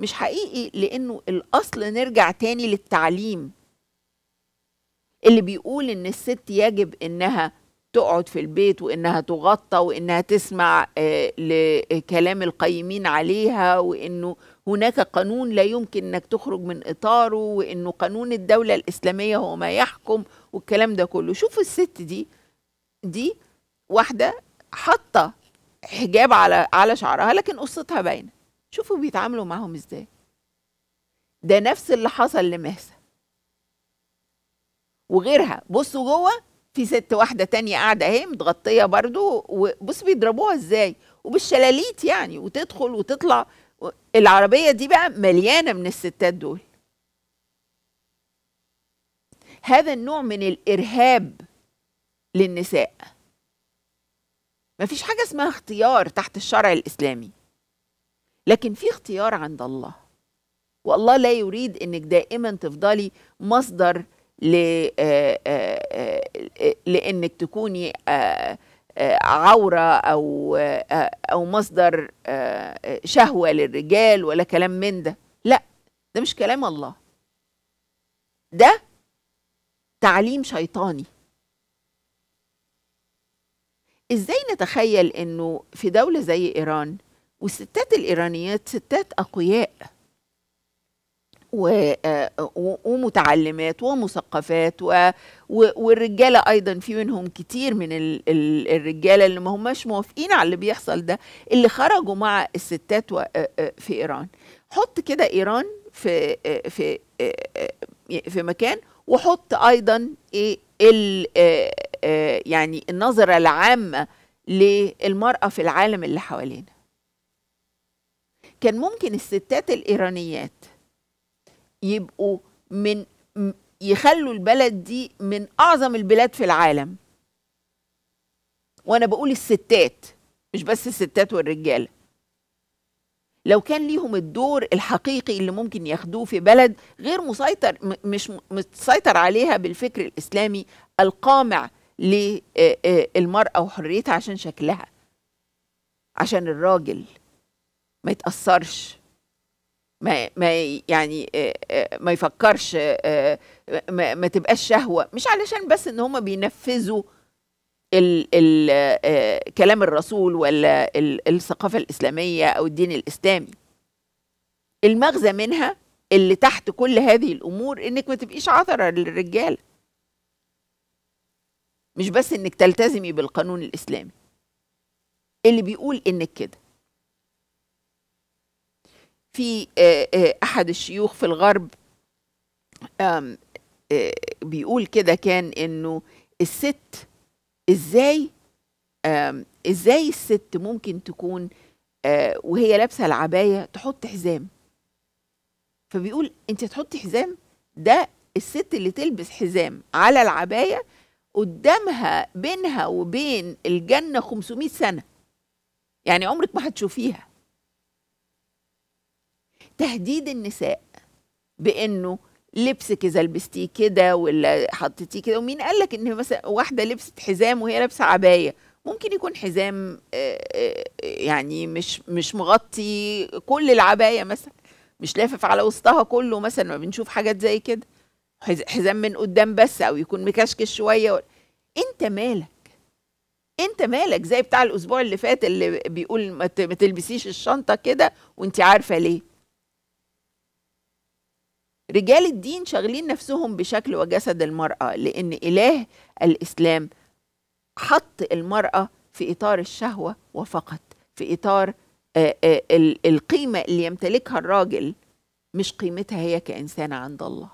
مش حقيقي لانه الاصل نرجع تاني للتعليم اللي بيقول ان الست يجب انها تقعد في البيت وانها تغطى وانها تسمع آه، لكلام القيمين عليها وانه هناك قانون لا يمكن انك تخرج من اطاره وانه قانون الدوله الاسلاميه هو ما يحكم والكلام ده كله شوفوا الست دي دي واحده حاطه حجاب على على شعرها لكن قصتها باينه شوفوا بيتعاملوا معاهم ازاي ده نفس اللي حصل لمهسه وغيرها بصوا جوه في ست واحدة تانية قاعدة اهي متغطية برضو وبص بيضربوها ازاي وبالشلاليت يعني وتدخل وتطلع العربية دي بقى مليانة من الستات دول هذا النوع من الإرهاب للنساء مفيش حاجة اسمها اختيار تحت الشرع الإسلامي لكن في اختيار عند الله والله لا يريد انك دائما تفضلي مصدر آه، آه، آه، لانك تكوني عوره او او مصدر شهوه للرجال ولا كلام من ده لا ده مش كلام الله ده تعليم شيطاني ازاي نتخيل انه في دوله زي ايران والستات الايرانيات ستات اقوياء آه، ومتعلمات ومثقفات والرجاله ايضا في منهم كتير من الرجاله اللي ما هماش موافقين على اللي بيحصل ده اللي خرجوا مع الستات آه، آه، في ايران حط كده ايران في في في مكان وحط ايضا ايه يعني النظره العامه للمراه في العالم اللي حوالينا كان ممكن الستات الايرانيات يبقوا من يخلوا البلد دي من اعظم البلاد في العالم وانا بقول الستات مش بس الستات والرجاله لو كان ليهم الدور الحقيقي اللي ممكن ياخدوه في بلد غير مسيطر مش مسيطر عليها بالفكر الاسلامي القامع للمراه وحريتها عشان شكلها عشان الراجل ما يتاثرش ما ما يعني آه، آه، ما يفكرش آه، ما, ما تبقاش شهوه مش علشان بس ان هم بينفذوا ال ال كلام الرسول ولا الثقافه الاسلاميه او الدين الاسلامي المغزى منها اللي تحت كل هذه الامور انك ما تبقيش عثره للرجاله مش بس انك تلتزمي بالقانون الاسلامي اللي بيقول انك كده في آه، آه، احد الشيوخ في الغرب آه، بيقول كده كان انه الست ازاي ازاي الست ممكن تكون وهي لابسه العبايه تحط حزام فبيقول انت تحطي حزام ده الست اللي تلبس حزام على العبايه قدامها بينها وبين الجنه 500 سنه يعني عمرك ما هتشوفيها تهديد النساء بانه لبسك اذا لبستيه كده ولا حطيتيه كده ومين قال لك ان مثلا واحده لبست حزام وهي لابسه عبايه ممكن يكون حزام آه، آه، يعني مش مش مغطي كل العبايه مثلا مش لافف على وسطها كله مثلا ما بنشوف حاجات زي كده حزام من قدام بس او يكون مكشكش شويه انت مالك انت مالك زي بتاع الاسبوع اللي فات اللي بيقول ما تلبسيش الشنطه كده وانت عارفه ليه رجال الدين شاغلين نفسهم بشكل وجسد المرأة لأن إله الإسلام حط المرأة في إطار الشهوة وفقط في إطار آه، آه، القيمة اللي يمتلكها الراجل مش قيمتها هي كإنسانة عند الله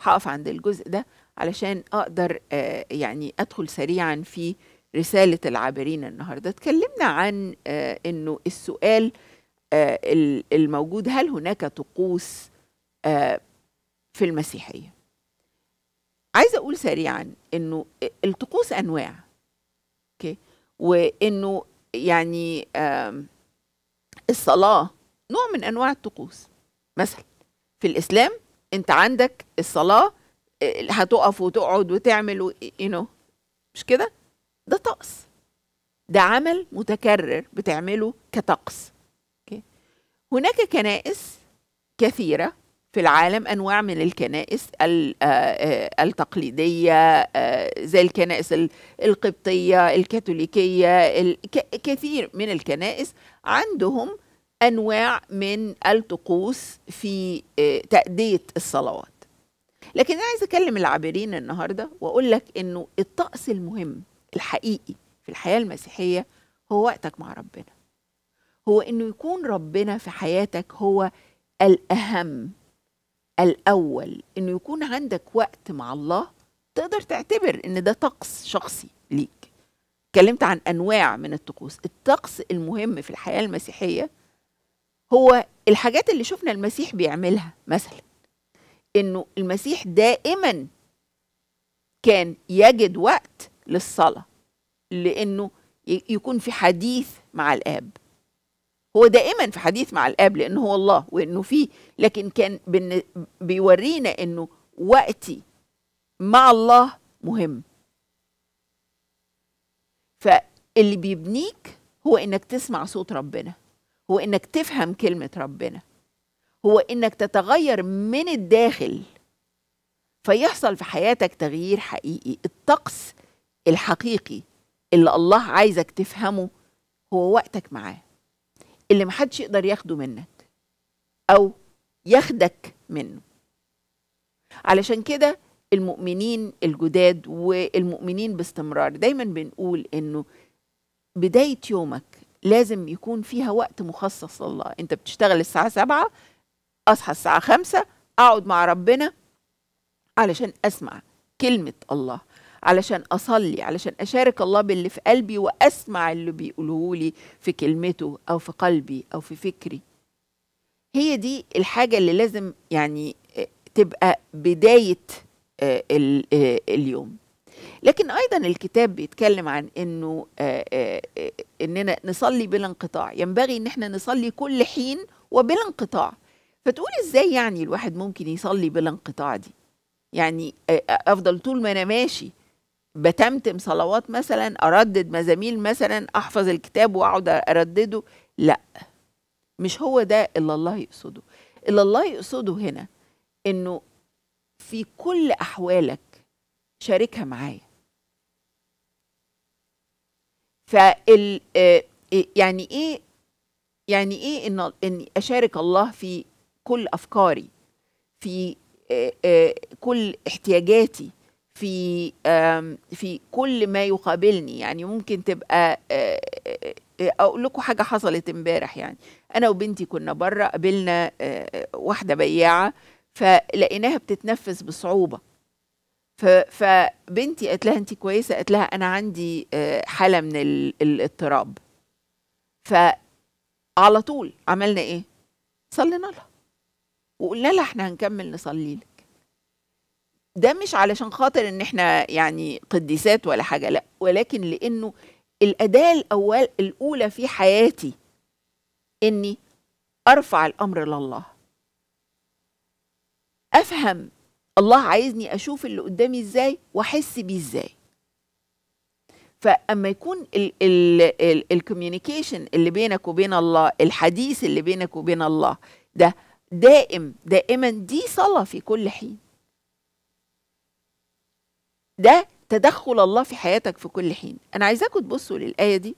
هقف عند الجزء ده علشان أقدر آه، يعني أدخل سريعا في رسالة العابرين النهاردة اتكلمنا عن أنه السؤال الموجود هل هناك طقوس في المسيحية عايزة أقول سريعا إنه الطقوس أنواع أوكي وإنه يعني الصلاة نوع من أنواع الطقوس مثلا في الإسلام أنت عندك الصلاة هتقف وتقعد وتعمل يو نو مش كده ده طقس ده عمل متكرر بتعمله كطقس هناك كنائس كثيرة في العالم انواع من الكنائس آه، آه، التقليديه آه، زي الكنائس القبطيه الكاثوليكيه كثير من الكنائس عندهم انواع من الطقوس في تاديه الصلوات لكن انا عايز اكلم العابرين النهارده واقول لك انه الطقس المهم الحقيقي في الحياه المسيحيه هو وقتك مع ربنا هو انه يكون ربنا في حياتك هو الاهم الأول إنه يكون عندك وقت مع الله تقدر تعتبر إن ده طقس شخصي ليك اتكلمت عن أنواع من الطقوس الطقس المهم في الحياة المسيحية هو الحاجات اللي شفنا المسيح بيعملها مثلا إنه المسيح دائما كان يجد وقت للصلاة لأنه يكون في حديث مع الآب هو دائما في حديث مع الاب لانه هو الله وانه فيه لكن كان بيورينا انه وقتي مع الله مهم فاللي بيبنيك هو انك تسمع صوت ربنا هو انك تفهم كلمه ربنا هو انك تتغير من الداخل فيحصل في حياتك تغيير حقيقي الطقس الحقيقي اللي الله عايزك تفهمه هو وقتك معاه اللي محدش يقدر ياخده منك او ياخدك منه علشان كده المؤمنين الجداد والمؤمنين باستمرار دايما بنقول انه بدايه يومك لازم يكون فيها وقت مخصص لله انت بتشتغل الساعه سبعة اصحى الساعه خمسة اقعد مع ربنا علشان اسمع كلمه الله علشان أصلي علشان أشارك الله باللي في قلبي وأسمع اللي بيقوله لي في كلمته أو في قلبي أو في فكري هي دي الحاجة اللي لازم يعني آه، تبقى بداية آه، آه، اليوم لكن أيضا الكتاب بيتكلم عن أنه أننا نصلي بلا انقطاع ينبغي أن احنا نصلي كل حين وبلا انقطاع فتقول ازاي يعني الواحد ممكن يصلي بلا انقطاع دي يعني افضل طول ما انا ماشي بتمتم صلوات مثلا اردد مزاميل مثلا احفظ الكتاب واقعد اردده لا مش هو ده اللي الله يقصده اللي الله يقصده هنا انه في كل احوالك شاركها معايا فال آه، آه، يعني ايه يعني ايه ان اني اشارك الله في كل افكاري في آه، كل احتياجاتي في في كل ما يقابلني يعني ممكن تبقى آه، آه، آه، اقول لكم حاجه حصلت امبارح يعني انا وبنتي كنا بره قابلنا واحده بياعه فلقيناها بتتنفس بصعوبه فبنتي قالت لها انت كويسه قالت لها انا عندي حاله من الاضطراب فعلى طول عملنا ايه صلينا لها وقلنا لها احنا هنكمل نصلي لك ده مش علشان خاطر ان احنا يعني قديسات ولا حاجه لا ولكن لانه الاداه الاول الاولى في حياتي اني ارفع الامر لله افهم الله عايزني اشوف اللي قدامي ازاي واحس بيه ازاي فاما يكون الكوميونيكيشن اللي بينك وبين الله الحديث اللي بينك وبين الله ده دائم دائما دي صلاه في كل حين ده تدخل الله في حياتك في كل حين انا عايزاكم تبصوا للايه دي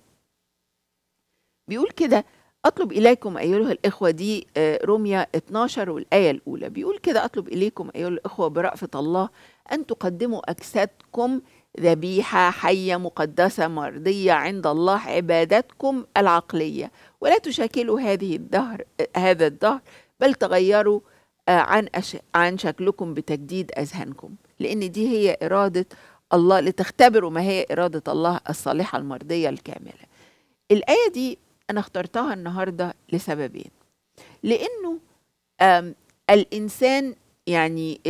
بيقول كده اطلب اليكم ايها الاخوه دي آه، روميا 12 والايه الاولى بيقول كده اطلب اليكم ايها الاخوه برافه الله ان تقدموا اجسادكم ذبيحه حيه مقدسه مرضيه عند الله عبادتكم العقليه ولا تشاكلوا هذه الدهر هذا الدهر بل تغيروا آه، عن عن شكلكم بتجديد اذهانكم لأن دي هي إرادة الله لتختبروا ما هي إرادة الله الصالحة المرضية الكاملة الآية دي أنا اخترتها النهاردة لسببين لأنه الإنسان يعني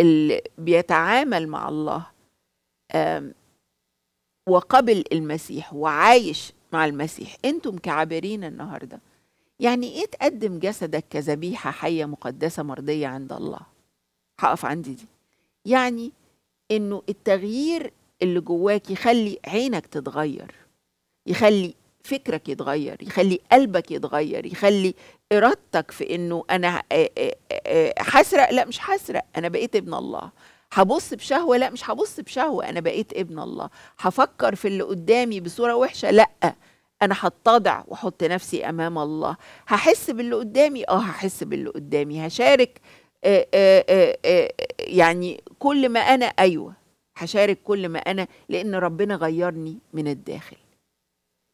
اللي, بيتعامل مع الله وقبل المسيح وعايش مع المسيح انتم كعابرين النهارده يعني ايه تقدم جسدك كذبيحه حيه مقدسه مرضيه عند الله هقف عندي دي يعني انه التغيير اللي جواك يخلي عينك تتغير يخلي فكرك يتغير يخلي قلبك يتغير يخلي ارادتك في انه انا حسرق لا مش حسرق انا بقيت ابن الله هبص بشهوه لا مش هبص بشهوه انا بقيت ابن الله هفكر في اللي قدامي بصوره وحشه لا انا هتضع واحط نفسي امام الله هحس باللي قدامي اه هحس باللي قدامي هشارك آآ آه، آآ آه، آآ آه، يعني كل ما انا ايوه هشارك كل ما انا لان ربنا غيرني من الداخل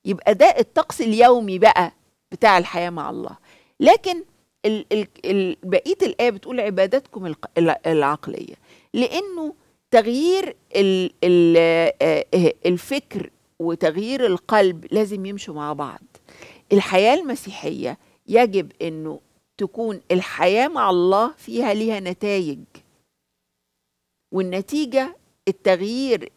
يبقى ده الطقس اليومي بقى بتاع الحياه مع الله لكن ال ال ال بقيه الايه بتقول عبادتكم العقليه لانه تغيير الفكر وتغيير القلب لازم يمشوا مع بعض الحياة المسيحية يجب أنه تكون الحياة مع الله فيها ليها نتائج والنتيجة التغيير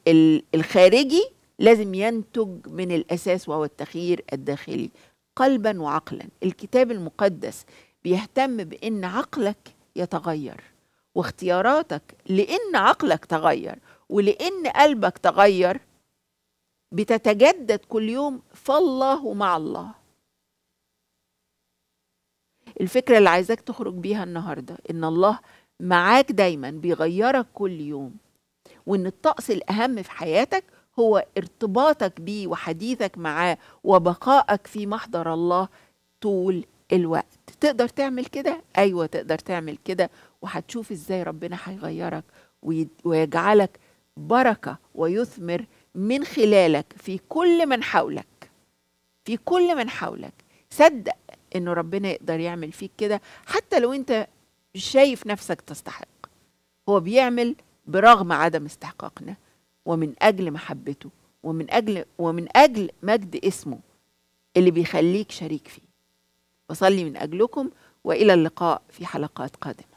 الخارجي لازم ينتج من الأساس وهو التغيير الداخلي قلبا وعقلا الكتاب المقدس بيهتم بأن عقلك يتغير واختياراتك لأن عقلك تغير ولأن قلبك تغير بتتجدد كل يوم فالله مع الله الفكرة اللي عايزاك تخرج بيها النهاردة إن الله معاك دايما بيغيرك كل يوم وإن الطقس الأهم في حياتك هو ارتباطك بيه وحديثك معاه وبقائك في محضر الله طول الوقت تقدر تعمل كده أيوة تقدر تعمل كده وهتشوف إزاي ربنا هيغيرك ويجعلك بركة ويثمر من خلالك في كل من حولك في كل من حولك صدق انه ربنا يقدر يعمل فيك كده حتى لو انت شايف نفسك تستحق هو بيعمل برغم عدم استحقاقنا ومن اجل محبته ومن اجل ومن اجل مجد اسمه اللي بيخليك شريك فيه بصلي من اجلكم والى اللقاء في حلقات قادمه